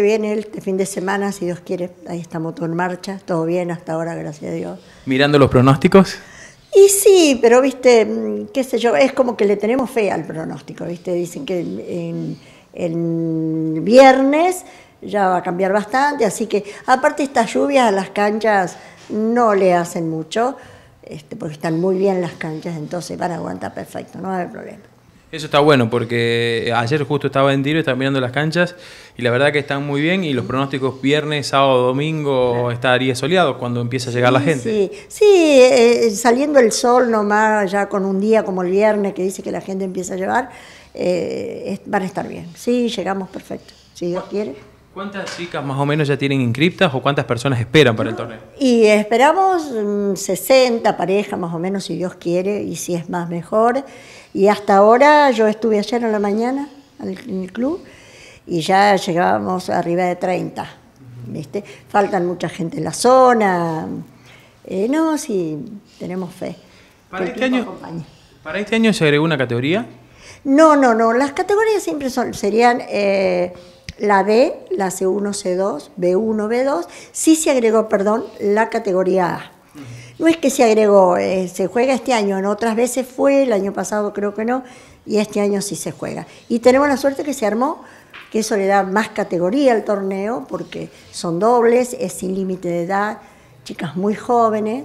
bien viene este fin de semana, si Dios quiere. Ahí estamos todo en marcha, todo bien hasta ahora, gracias a Dios. ¿Mirando los pronósticos? Y sí, pero viste, mm, qué sé yo, es como que le tenemos fe al pronóstico, viste, dicen que en, viernes ya va a cambiar bastante, así que aparte estas lluvias a las canchas no le hacen mucho, este, porque están muy bien las canchas, entonces van a aguantar perfecto, no hay problema. Eso está bueno porque ayer justo estaba en tiro, estaba mirando las canchas y la verdad que están muy bien y los pronósticos viernes, sábado, domingo estaría soleado cuando empieza a llegar la gente. Sí, eh, eh, saliendo el sol nomás ya con un día como el viernes que dice que la gente empieza a llevar, eh, van a estar bien. Sí, llegamos perfecto, si Dios quiere. ¿Cuántas chicas más o menos ya tienen inscriptas o cuántas personas esperan para el torneo? Y esperamos 60 mm, parejas más o menos, si Dios quiere, y si es más mejor. Y hasta ahora, yo estuve ayer en la mañana en el club y ya llegábamos arriba de 30. ¿viste? Faltan mucha gente en la zona. Eh, no, sí, tenemos fe. Para este, año, ¿Para este año se agregó una categoría? No, no, no. Las categorías siempre son, serían... Eh, la B, la C1, C2, B1, B2, sí se agregó, perdón, la categoría A. No es que se agregó, eh, se juega este año, en otras veces fue, el año pasado creo que no, y este año sí se juega. Y tenemos la suerte que se armó, que eso le da más categoría al torneo, porque son dobles, es sin límite de edad, chicas muy jóvenes,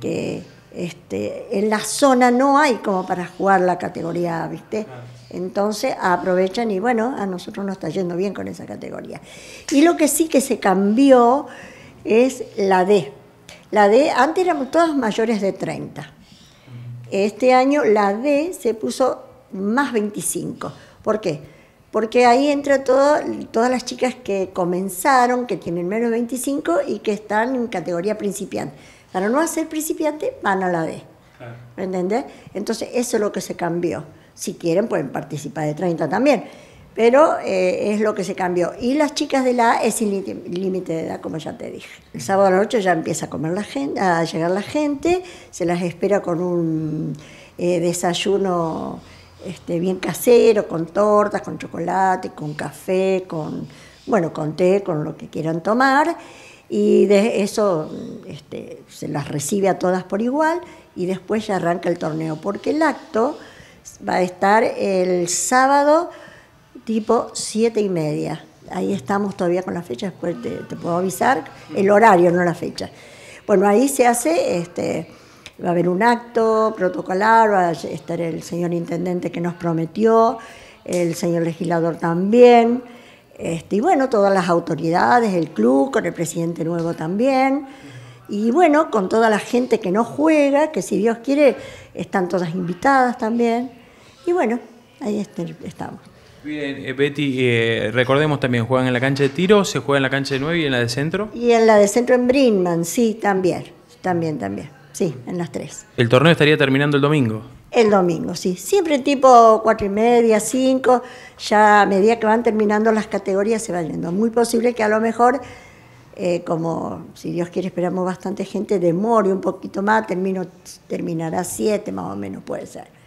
que este, en la zona no hay como para jugar la categoría A, ¿viste? Entonces aprovechan y bueno, a nosotros nos está yendo bien con esa categoría. Y lo que sí que se cambió es la D. La D, antes éramos todas mayores de 30. Este año la D se puso más 25. ¿Por qué? Porque ahí entra todas las chicas que comenzaron, que tienen menos de 25 y que están en categoría principiante para no hacer principiante, van a la D. ¿Me Entonces, eso es lo que se cambió. Si quieren, pueden participar de 30 también. Pero eh, es lo que se cambió. Y las chicas de la A es sin límite de edad, como ya te dije. El sábado a la noche ya empieza a, comer la gente, a llegar la gente, se las espera con un eh, desayuno este, bien casero, con tortas, con chocolate, con café, con, bueno, con té, con lo que quieran tomar. Y de eso este, se las recibe a todas por igual y después ya arranca el torneo, porque el acto va a estar el sábado tipo siete y media. Ahí estamos todavía con la fecha, después te, puedo avisar el horario, no la fecha. Bueno, ahí se hace, este, va a haber un acto protocolar, va a estar el señor intendente que nos prometió, el señor legislador también, este, y bueno, todas las autoridades, el club, con el presidente nuevo también. Y bueno, con toda la gente que no juega, que si Dios quiere, están todas invitadas también. Y bueno, ahí estamos. Bien, eh, Betty, eh, recordemos también, juegan en la cancha de tiro, se juega en la cancha de 9 y en la de centro. Y en la de centro en Brinman, sí, también, también, también, sí, en las tres. ¿El torneo estaría terminando el domingo? El domingo, sí, siempre tipo cuatro y media, cinco, ya a medida que van terminando las categorías se va yendo. Muy posible que a lo mejor eh, como si Dios quiere esperamos bastante gente, demore un poquito más, termino, terminará siete más o menos puede ser.